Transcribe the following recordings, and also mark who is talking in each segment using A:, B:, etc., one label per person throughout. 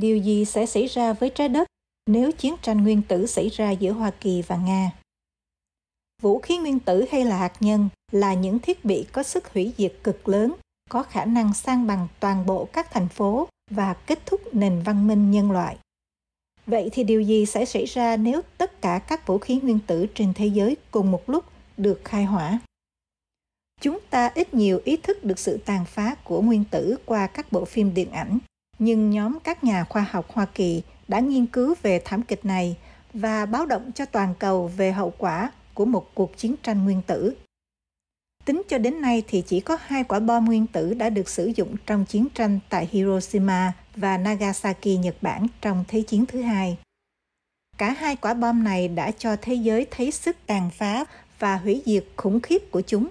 A: điều gì sẽ xảy ra với trái đất nếu chiến tranh nguyên tử xảy ra giữa Hoa Kỳ và Nga. Vũ khí nguyên tử hay là hạt nhân là những thiết bị có sức hủy diệt cực lớn, có khả năng sang bằng toàn bộ các thành phố và kết thúc nền văn minh nhân loại. Vậy thì điều gì sẽ xảy ra nếu tất cả các vũ khí nguyên tử trên thế giới cùng một lúc được khai hỏa? Chúng ta ít nhiều ý thức được sự tàn phá của nguyên tử qua các bộ phim điện ảnh, nhưng nhóm các nhà khoa học Hoa Kỳ đã nghiên cứu về thảm kịch này và báo động cho toàn cầu về hậu quả của một cuộc chiến tranh nguyên tử. Tính cho đến nay thì chỉ có hai quả bom nguyên tử đã được sử dụng trong chiến tranh tại Hiroshima và Nagasaki, Nhật Bản trong Thế chiến thứ hai. Cả hai quả bom này đã cho thế giới thấy sức tàn phá và hủy diệt khủng khiếp của chúng.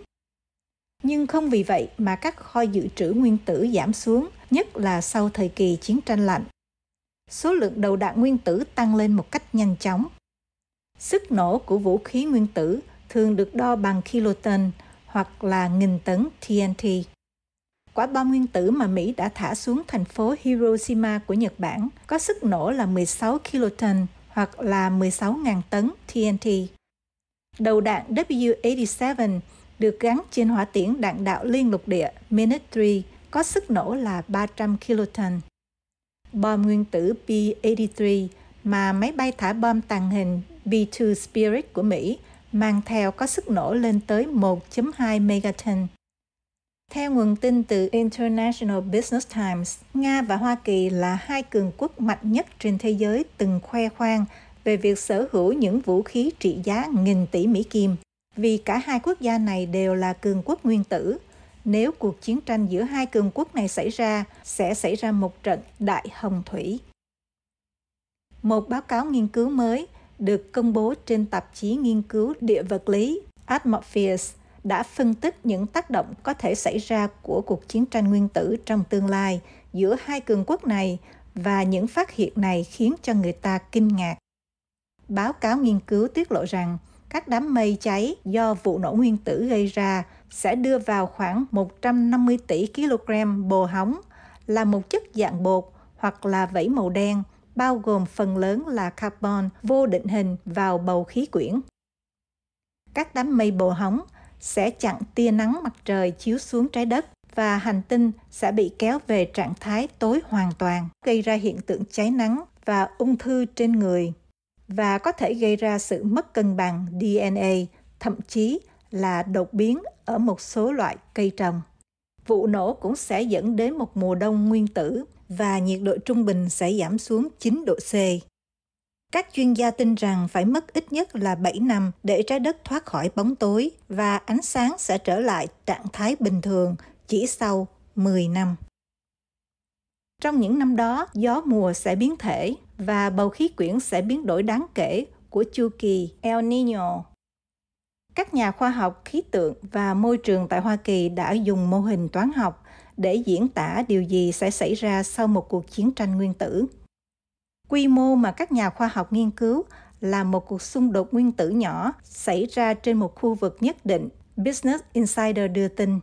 A: Nhưng không vì vậy mà các kho dự trữ nguyên tử giảm xuống, nhất là sau thời kỳ chiến tranh lạnh. Số lượng đầu đạn nguyên tử tăng lên một cách nhanh chóng. Sức nổ của vũ khí nguyên tử thường được đo bằng kiloton hoặc là nghìn tấn TNT. Quả bom nguyên tử mà Mỹ đã thả xuống thành phố Hiroshima của Nhật Bản có sức nổ là 16 kiloton hoặc là 16.000 tấn TNT. Đầu đạn W87 được gắn trên hỏa tiễn đạn đạo liên lục địa Minute có sức nổ là 300 kiloton. Bom nguyên tử B-83 mà máy bay thả bom tàng hình B-2 Spirit của Mỹ mang theo có sức nổ lên tới 1.2 megaton. Theo nguồn tin từ International Business Times, Nga và Hoa Kỳ là hai cường quốc mạnh nhất trên thế giới từng khoe khoang về việc sở hữu những vũ khí trị giá nghìn tỷ Mỹ Kim. Vì cả hai quốc gia này đều là cường quốc nguyên tử, nếu cuộc chiến tranh giữa hai cường quốc này xảy ra, sẽ xảy ra một trận đại hồng thủy. Một báo cáo nghiên cứu mới được công bố trên tạp chí nghiên cứu địa vật lý Atmospheres đã phân tích những tác động có thể xảy ra của cuộc chiến tranh nguyên tử trong tương lai giữa hai cường quốc này và những phát hiện này khiến cho người ta kinh ngạc. Báo cáo nghiên cứu tiết lộ rằng các đám mây cháy do vụ nổ nguyên tử gây ra sẽ đưa vào khoảng 150 tỷ kg bồ hóng là một chất dạng bột hoặc là vẫy màu đen, bao gồm phần lớn là carbon vô định hình vào bầu khí quyển. Các đám mây bồ hóng sẽ chặn tia nắng mặt trời chiếu xuống trái đất và hành tinh sẽ bị kéo về trạng thái tối hoàn toàn, gây ra hiện tượng cháy nắng và ung thư trên người và có thể gây ra sự mất cân bằng DNA, thậm chí là đột biến ở một số loại cây trồng. Vụ nổ cũng sẽ dẫn đến một mùa đông nguyên tử và nhiệt độ trung bình sẽ giảm xuống 9 độ C. Các chuyên gia tin rằng phải mất ít nhất là 7 năm để trái đất thoát khỏi bóng tối và ánh sáng sẽ trở lại trạng thái bình thường chỉ sau 10 năm. Trong những năm đó, gió mùa sẽ biến thể và bầu khí quyển sẽ biến đổi đáng kể của chu kỳ El Nino. Các nhà khoa học khí tượng và môi trường tại Hoa Kỳ đã dùng mô hình toán học để diễn tả điều gì sẽ xảy ra sau một cuộc chiến tranh nguyên tử. Quy mô mà các nhà khoa học nghiên cứu là một cuộc xung đột nguyên tử nhỏ xảy ra trên một khu vực nhất định, Business Insider đưa tin.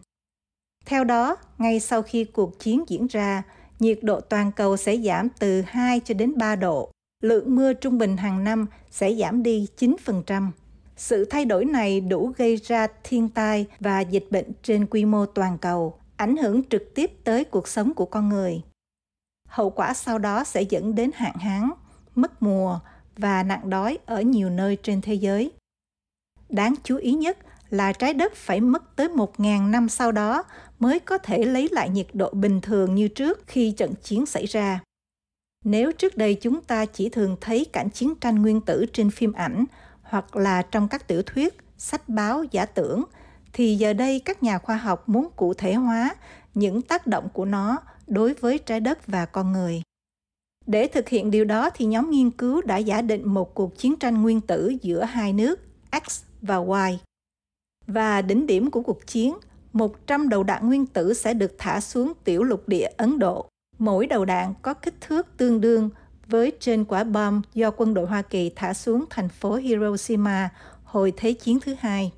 A: Theo đó, ngay sau khi cuộc chiến diễn ra, nhiệt độ toàn cầu sẽ giảm từ 2 cho đến 3 độ. Lượng mưa trung bình hàng năm sẽ giảm đi 9%. Sự thay đổi này đủ gây ra thiên tai và dịch bệnh trên quy mô toàn cầu, ảnh hưởng trực tiếp tới cuộc sống của con người. Hậu quả sau đó sẽ dẫn đến hạn hán, mất mùa và nạn đói ở nhiều nơi trên thế giới. Đáng chú ý nhất là trái đất phải mất tới 1.000 năm sau đó mới có thể lấy lại nhiệt độ bình thường như trước khi trận chiến xảy ra. Nếu trước đây chúng ta chỉ thường thấy cảnh chiến tranh nguyên tử trên phim ảnh hoặc là trong các tiểu thuyết, sách báo giả tưởng, thì giờ đây các nhà khoa học muốn cụ thể hóa những tác động của nó đối với trái đất và con người. Để thực hiện điều đó thì nhóm nghiên cứu đã giả định một cuộc chiến tranh nguyên tử giữa hai nước X và Y và đỉnh điểm của cuộc chiến, 100 đầu đạn nguyên tử sẽ được thả xuống tiểu lục địa Ấn Độ. Mỗi đầu đạn có kích thước tương đương với trên quả bom do quân đội Hoa Kỳ thả xuống thành phố Hiroshima hồi Thế chiến thứ hai.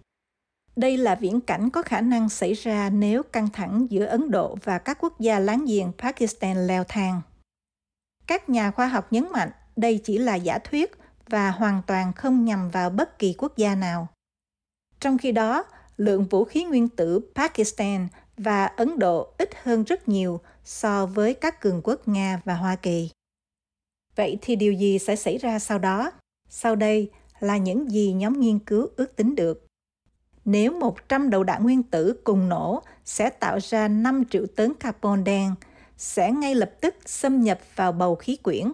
A: Đây là viễn cảnh có khả năng xảy ra nếu căng thẳng giữa Ấn Độ và các quốc gia láng giềng Pakistan leo thang. Các nhà khoa học nhấn mạnh đây chỉ là giả thuyết và hoàn toàn không nhằm vào bất kỳ quốc gia nào. Trong khi đó, lượng vũ khí nguyên tử Pakistan và Ấn Độ ít hơn rất nhiều so với các cường quốc Nga và Hoa Kỳ. Vậy thì điều gì sẽ xảy ra sau đó? Sau đây là những gì nhóm nghiên cứu ước tính được. Nếu 100 đầu đạn nguyên tử cùng nổ sẽ tạo ra 5 triệu tấn carbon đen, sẽ ngay lập tức xâm nhập vào bầu khí quyển.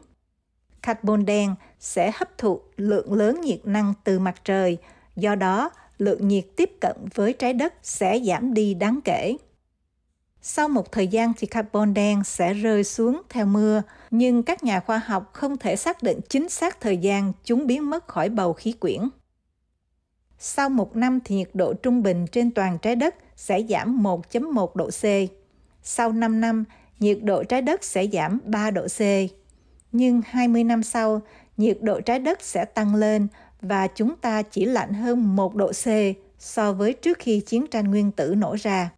A: Carbon đen sẽ hấp thụ lượng lớn nhiệt năng từ mặt trời, do đó lượng nhiệt tiếp cận với trái đất sẽ giảm đi đáng kể. Sau một thời gian thì carbon đen sẽ rơi xuống theo mưa, nhưng các nhà khoa học không thể xác định chính xác thời gian chúng biến mất khỏi bầu khí quyển. Sau một năm thì nhiệt độ trung bình trên toàn trái đất sẽ giảm 1.1 độ C. Sau 5 năm, nhiệt độ trái đất sẽ giảm 3 độ C. Nhưng 20 năm sau, nhiệt độ trái đất sẽ tăng lên và chúng ta chỉ lạnh hơn 1 độ C so với trước khi chiến tranh nguyên tử nổ ra.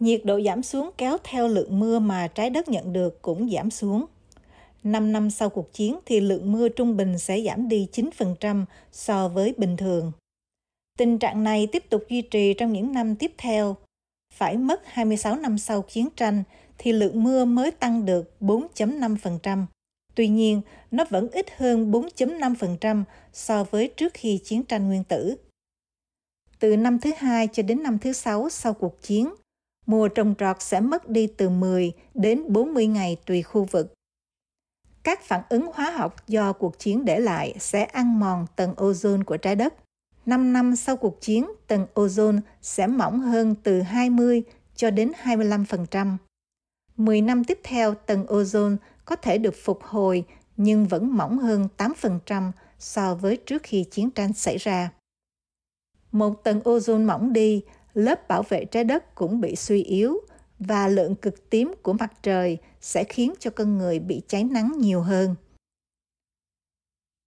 A: Nhiệt độ giảm xuống kéo theo lượng mưa mà trái đất nhận được cũng giảm xuống. 5 năm sau cuộc chiến thì lượng mưa trung bình sẽ giảm đi 9% so với bình thường. Tình trạng này tiếp tục duy trì trong những năm tiếp theo. Phải mất 26 năm sau chiến tranh thì lượng mưa mới tăng được 4.5%. Tuy nhiên, nó vẫn ít hơn 4.5% so với trước khi chiến tranh nguyên tử. Từ năm thứ hai cho đến năm thứ sáu sau cuộc chiến, mùa trồng trọt sẽ mất đi từ 10 đến 40 ngày tùy khu vực. Các phản ứng hóa học do cuộc chiến để lại sẽ ăn mòn tầng ozone của trái đất. 5 năm sau cuộc chiến, tầng ozone sẽ mỏng hơn từ 20 cho đến 25%. 10 năm tiếp theo, tầng ozone có thể được phục hồi nhưng vẫn mỏng hơn 8% so với trước khi chiến tranh xảy ra. Một tầng ozone mỏng đi, lớp bảo vệ trái đất cũng bị suy yếu và lượng cực tím của mặt trời sẽ khiến cho con người bị cháy nắng nhiều hơn.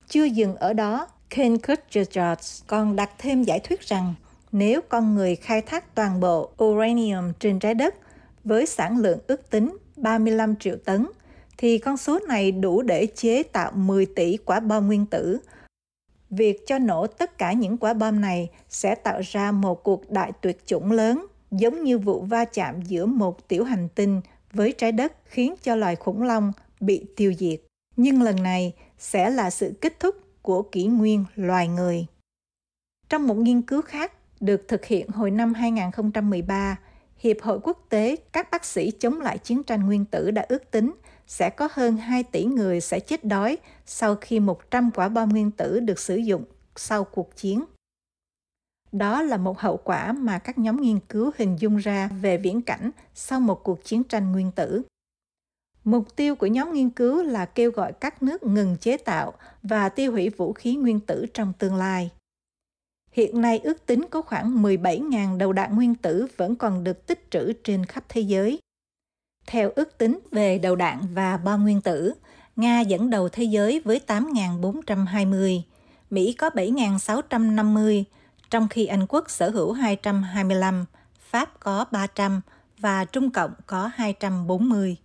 A: Chưa dừng ở đó, Ken Kutchergeorge còn đặt thêm giải thuyết rằng nếu con người khai thác toàn bộ uranium trên trái đất với sản lượng ước tính 35 triệu tấn – thì con số này đủ để chế tạo 10 tỷ quả bom nguyên tử. Việc cho nổ tất cả những quả bom này sẽ tạo ra một cuộc đại tuyệt chủng lớn, giống như vụ va chạm giữa một tiểu hành tinh với trái đất khiến cho loài khủng long bị tiêu diệt. Nhưng lần này sẽ là sự kết thúc của kỷ nguyên loài người. Trong một nghiên cứu khác được thực hiện hồi năm 2013, Hiệp hội Quốc tế các bác sĩ chống lại chiến tranh nguyên tử đã ước tính sẽ có hơn 2 tỷ người sẽ chết đói sau khi 100 quả bom nguyên tử được sử dụng sau cuộc chiến. Đó là một hậu quả mà các nhóm nghiên cứu hình dung ra về viễn cảnh sau một cuộc chiến tranh nguyên tử. Mục tiêu của nhóm nghiên cứu là kêu gọi các nước ngừng chế tạo và tiêu hủy vũ khí nguyên tử trong tương lai. Hiện nay ước tính có khoảng 17.000 đầu đạn nguyên tử vẫn còn được tích trữ trên khắp thế giới. Theo ước tính về đầu đạn và bom nguyên tử, Nga dẫn đầu thế giới với 8.420, Mỹ có 7.650, trong khi Anh Quốc sở hữu 225, Pháp có 300 và Trung Cộng có 240.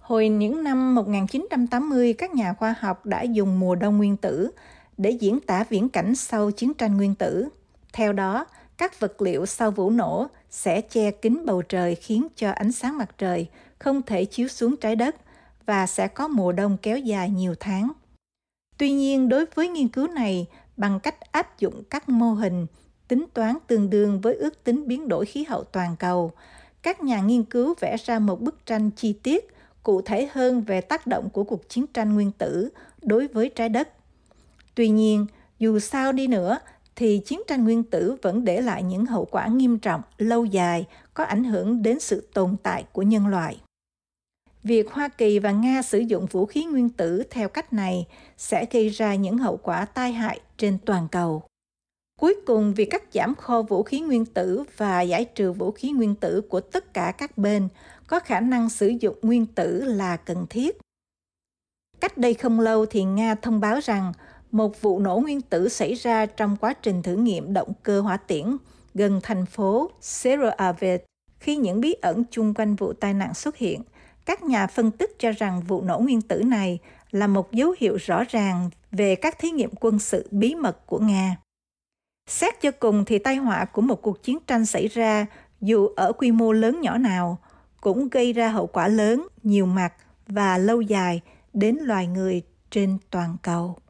A: Hồi những năm 1980, các nhà khoa học đã dùng mùa đông nguyên tử để diễn tả viễn cảnh sau chiến tranh nguyên tử. Theo đó, các vật liệu sau vụ nổ sẽ che kín bầu trời khiến cho ánh sáng mặt trời không thể chiếu xuống trái đất và sẽ có mùa đông kéo dài nhiều tháng. Tuy nhiên, đối với nghiên cứu này, bằng cách áp dụng các mô hình tính toán tương đương với ước tính biến đổi khí hậu toàn cầu, các nhà nghiên cứu vẽ ra một bức tranh chi tiết cụ thể hơn về tác động của cuộc chiến tranh nguyên tử đối với trái đất. Tuy nhiên, dù sao đi nữa thì chiến tranh nguyên tử vẫn để lại những hậu quả nghiêm trọng lâu dài có ảnh hưởng đến sự tồn tại của nhân loại việc hoa kỳ và nga sử dụng vũ khí nguyên tử theo cách này sẽ gây ra những hậu quả tai hại trên toàn cầu cuối cùng việc cắt giảm kho vũ khí nguyên tử và giải trừ vũ khí nguyên tử của tất cả các bên có khả năng sử dụng nguyên tử là cần thiết cách đây không lâu thì nga thông báo rằng một vụ nổ nguyên tử xảy ra trong quá trình thử nghiệm động cơ hỏa tiễn gần thành phố Sierra Ave. Khi những bí ẩn chung quanh vụ tai nạn xuất hiện, các nhà phân tích cho rằng vụ nổ nguyên tử này là một dấu hiệu rõ ràng về các thí nghiệm quân sự bí mật của Nga. Xét cho cùng thì tai họa của một cuộc chiến tranh xảy ra dù ở quy mô lớn nhỏ nào cũng gây ra hậu quả lớn, nhiều mặt và lâu dài đến loài người trên toàn cầu.